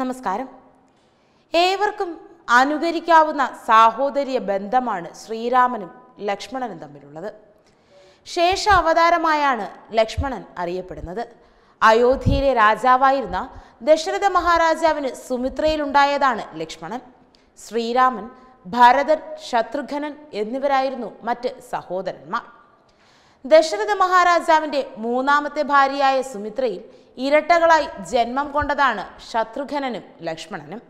നമസ്കാരം ഏവർക്കും അനുകരിക്കാവുന്ന സാഹോദര്യ ബന്ധമാണ് ശ്രീരാമനും ലക്ഷ്മണനും തമ്മിലുള്ളത് ശേഷ അവതാരമായാണ് ലക്ഷ്മണൻ അറിയപ്പെടുന്നത് അയോധ്യയിലെ രാജാവായിരുന്ന ദശരഥ മഹാരാജാവിന് സുമിത്രയിലുണ്ടായതാണ് ലക്ഷ്മണൻ ശ്രീരാമൻ ഭരതൻ ശത്രുഘ്നൻ എന്നിവരായിരുന്നു മറ്റ് സഹോദരന്മാർ ദശരഥ മഹാരാജാവിൻ്റെ മൂന്നാമത്തെ ഭാര്യയായ സുമിത്രയിൽ ഇരട്ടകളായി ജന്മം കൊണ്ടതാണ് ശത്രുഘ്നനും ലക്ഷ്മണനും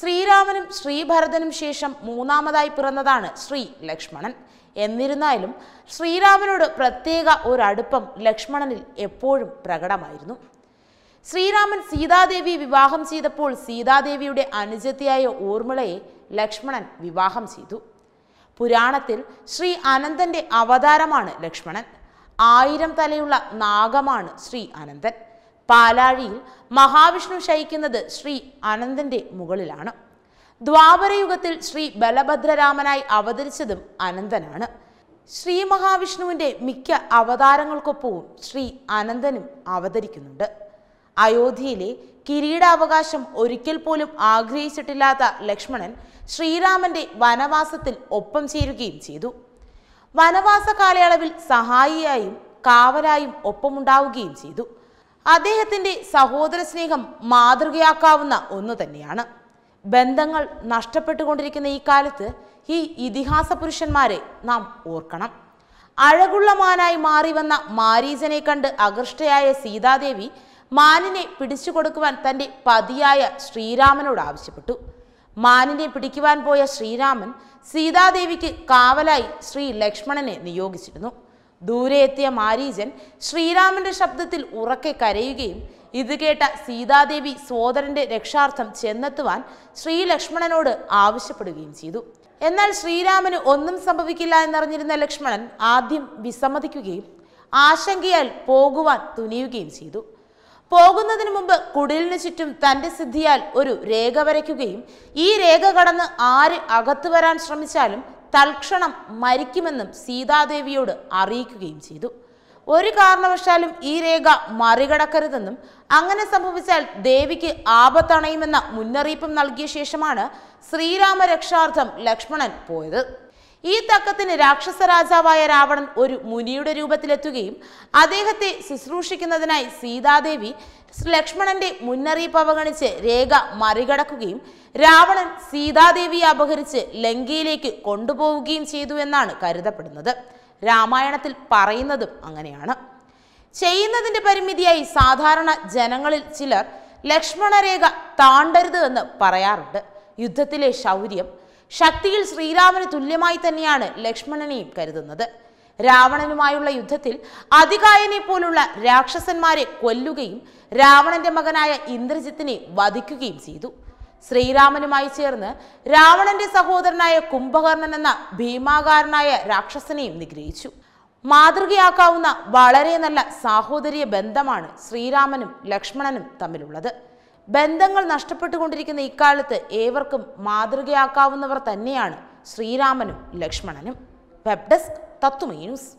ശ്രീരാമനും ശ്രീഭരതനും ശേഷം മൂന്നാമതായി പിറന്നതാണ് ശ്രീ ലക്ഷ്മണൻ എന്നിരുന്നാലും ശ്രീരാമനോട് പ്രത്യേക ഒരടുപ്പം ലക്ഷ്മണനിൽ എപ്പോഴും പ്രകടമായിരുന്നു ശ്രീരാമൻ സീതാദേവി വിവാഹം ചെയ്തപ്പോൾ സീതാദേവിയുടെ അനുജത്തിയായ ഊർമിളയെ ലക്ഷ്മണൻ വിവാഹം ചെയ്തു പുരാണത്തിൽ ശ്രീ അനന്തൻ്റെ അവതാരമാണ് ലക്ഷ്മണൻ ആയിരം തലയുള്ള നാഗമാണ് ശ്രീ അനന്തൻ പാലാഴിയിൽ മഹാവിഷ്ണു ശയിക്കുന്നത് ശ്രീ അനന്തൻ്റെ മുകളിലാണ് ദ്വാപരയുഗത്തിൽ ശ്രീ ബലഭദ്രരാമനായി അവതരിച്ചതും അനന്തനാണ് ശ്രീ മഹാവിഷ്ണുവിൻ്റെ മിക്ക അവതാരങ്ങൾക്കൊപ്പവും ശ്രീ അനന്തനും അവതരിക്കുന്നുണ്ട് അയോധ്യയിലെ കിരീടാവകാശം ഒരിക്കൽ പോലും ആഗ്രഹിച്ചിട്ടില്ലാത്ത ലക്ഷ്മണൻ ശ്രീരാമന്റെ വനവാസത്തിൽ ഒപ്പം ചേരുകയും ചെയ്തു വനവാസ കാലയളവിൽ സഹായിയായും കാവലായും ഒപ്പമുണ്ടാവുകയും ചെയ്തു അദ്ദേഹത്തിന്റെ സഹോദര സ്നേഹം മാതൃകയാക്കാവുന്ന ഒന്നു തന്നെയാണ് ബന്ധങ്ങൾ നഷ്ടപ്പെട്ടുകൊണ്ടിരിക്കുന്ന ഈ കാലത്ത് ഈ ഇതിഹാസ പുരുഷന്മാരെ നാം ഓർക്കണം അഴകുള്ള മാനായി മാറി വന്ന മാരീചനെ കണ്ട് അകൃഷ്ടയായ സീതാദേവി മാനിനെ കൊടുക്കുവാൻ തൻ്റെ പതിയായ ശ്രീരാമനോട് ആവശ്യപ്പെട്ടു മാനിനെ പിടിക്കുവാൻ പോയ ശ്രീരാമൻ സീതാദേവിക്ക് കാവലായി ശ്രീ ലക്ഷ്മണനെ നിയോഗിച്ചിരുന്നു ദൂരെ എത്തിയ മാരീജൻ ശ്രീരാമന്റെ ശബ്ദത്തിൽ ഉറക്കെ കരയുകയും ഇത് കേട്ട സീതാദേവി സോദരൻ്റെ രക്ഷാർത്ഥം ചെന്നെത്തുവാൻ ശ്രീ ലക്ഷ്മണനോട് ആവശ്യപ്പെടുകയും ചെയ്തു എന്നാൽ ശ്രീരാമന് ഒന്നും സംഭവിക്കില്ല എന്നറിഞ്ഞിരുന്ന ലക്ഷ്മണൻ ആദ്യം വിസമ്മതിക്കുകയും ആശങ്കയാൽ പോകുവാൻ തുനിയുകയും ചെയ്തു പോകുന്നതിന് മുമ്പ് കുടിലിനു ചുറ്റും തന്റെ സിദ്ധിയാൽ ഒരു രേഖ വരയ്ക്കുകയും ഈ രേഖ കടന്ന് ആര് അകത്തു വരാൻ ശ്രമിച്ചാലും തൽക്ഷണം മരിക്കുമെന്നും സീതാദേവിയോട് അറിയിക്കുകയും ചെയ്തു ഒരു കാരണവശാലും ഈ രേഖ മറികടക്കരുതെന്നും അങ്ങനെ സംഭവിച്ചാൽ ദേവിക്ക് ആപത്തണയുമെന്ന മുന്നറിയിപ്പും നൽകിയ ശേഷമാണ് ശ്രീരാമരക്ഷാർത്ഥം ലക്ഷ്മണൻ പോയത് ഈ തക്കത്തിന് രാക്ഷസ രാജാവായ രാവണൻ ഒരു മുനിയുടെ രൂപത്തിലെത്തുകയും അദ്ദേഹത്തെ ശുശ്രൂഷിക്കുന്നതിനായി സീതാദേവി ലക്ഷ്മണന്റെ മുന്നറിയിപ്പ് അവഗണിച്ച് രേഖ മറികടക്കുകയും രാവണൻ സീതാദേവിയെ അപഹരിച്ച് ലങ്കയിലേക്ക് കൊണ്ടുപോവുകയും ചെയ്തു എന്നാണ് കരുതപ്പെടുന്നത് രാമായണത്തിൽ പറയുന്നതും അങ്ങനെയാണ് ചെയ്യുന്നതിന്റെ പരിമിതിയായി സാധാരണ ജനങ്ങളിൽ ചിലർ ലക്ഷ്മണരേഖ താണ്ടരുത് എന്ന് പറയാറുണ്ട് യുദ്ധത്തിലെ ശൗര്യം ശക്തിയിൽ ശ്രീരാമന് തുല്യമായി തന്നെയാണ് ലക്ഷ്മണനെയും കരുതുന്നത് രാവണനുമായുള്ള യുദ്ധത്തിൽ അതികായനെ പോലുള്ള രാക്ഷസന്മാരെ കൊല്ലുകയും രാവണന്റെ മകനായ ഇന്ദ്രജിത്തിനെ വധിക്കുകയും ചെയ്തു ശ്രീരാമനുമായി ചേർന്ന് രാവണന്റെ സഹോദരനായ കുംഭകർണൻ എന്ന ഭീമാകാരനായ രാക്ഷസനെയും നിഗ്രഹിച്ചു മാതൃകയാക്കാവുന്ന വളരെ നല്ല സാഹോദര്യ ബന്ധമാണ് ശ്രീരാമനും ലക്ഷ്മണനും തമ്മിലുള്ളത് ബന്ധങ്ങൾ നഷ്ടപ്പെട്ടുകൊണ്ടിരിക്കുന്ന ഇക്കാലത്ത് ഏവർക്കും മാതൃകയാക്കാവുന്നവർ തന്നെയാണ് ശ്രീരാമനും ലക്ഷ്മണനും വെബ് ഡെസ്ക് തത്വമേ ന്യൂസ്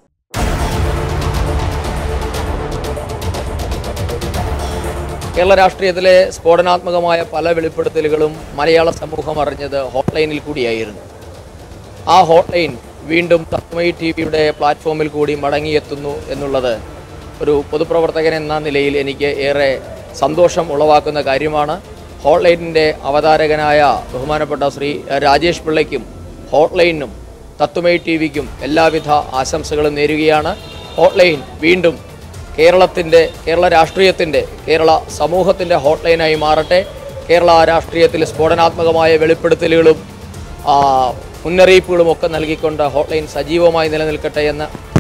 സ്ഫോടനാത്മകമായ പല മലയാള സമൂഹം അറിഞ്ഞത് കൂടിയായിരുന്നു ആ വീണ്ടും പ്ലാറ്റ്ഫോമിൽ കൂടി എന്നുള്ളത് ഒരു നിലയിൽ എനിക്ക് ഏറെ സന്തോഷം ഉളവാക്കുന്ന കാര്യമാണ് ഹോട്ട് അവതാരകനായ ബഹുമാനപ്പെട്ട ശ്രീ രാജേഷ് പിള്ളയ്ക്കും ഹോട്ട് ലൈനിനും തത്വമൈ ടി വിക്കും എല്ലാവിധ ആശംസകളും നേരുകയാണ് ഹോട്ട് ലൈൻ വീണ്ടും കേരളത്തിൻ്റെ കേരള രാഷ്ട്രീയത്തിൻ്റെ കേരള സമൂഹത്തിൻ്റെ ഹോട്ട് ലൈനായി മാറട്ടെ കേരള രാഷ്ട്രീയത്തിൽ സ്ഫോടനാത്മകമായ വെളിപ്പെടുത്തലുകളും മുന്നറിയിപ്പുകളും ഒക്കെ നൽകിക്കൊണ്ട് ഹോട്ട് ലൈൻ സജീവമായി നിലനിൽക്കട്ടെ എന്ന്